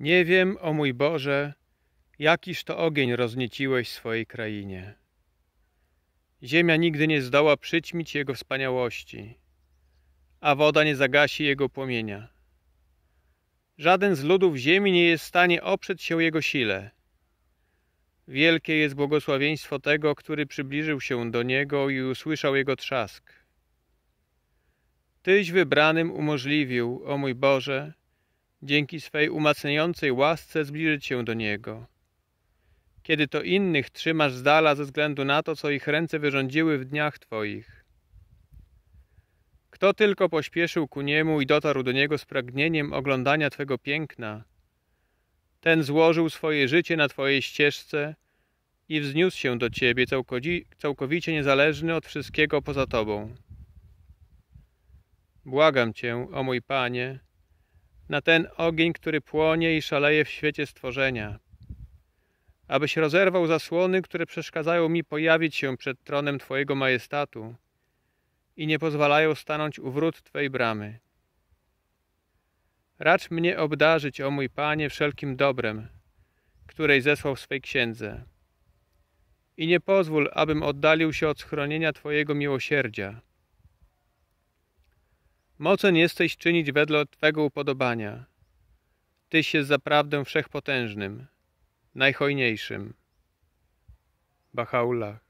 Nie wiem, o mój Boże, jakiż to ogień roznieciłeś swojej krainie. Ziemia nigdy nie zdoła przyćmić jego wspaniałości, a woda nie zagasi jego płomienia. Żaden z ludów ziemi nie jest w stanie oprzeć się jego sile. Wielkie jest błogosławieństwo tego, który przybliżył się do niego i usłyszał jego trzask. Tyś wybranym umożliwił, o mój Boże, dzięki swej umacniającej łasce zbliżyć się do Niego. Kiedy to innych trzymasz z dala ze względu na to, co ich ręce wyrządziły w dniach Twoich. Kto tylko pośpieszył ku Niemu i dotarł do Niego z pragnieniem oglądania Twego piękna, ten złożył swoje życie na Twojej ścieżce i wzniósł się do Ciebie całkowicie niezależny od wszystkiego poza Tobą. Błagam Cię, o mój Panie, na ten ogień, który płonie i szaleje w świecie stworzenia. Abyś rozerwał zasłony, które przeszkadzają mi pojawić się przed tronem Twojego majestatu i nie pozwalają stanąć u wrót Twojej bramy. Racz mnie obdarzyć, o mój Panie, wszelkim dobrem, której zesłał w swej księdze. I nie pozwól, abym oddalił się od schronienia Twojego miłosierdzia Mocen jesteś czynić wedle Twego upodobania. Tyś jest zaprawdę wszechpotężnym, najhojniejszym. Bahaullah.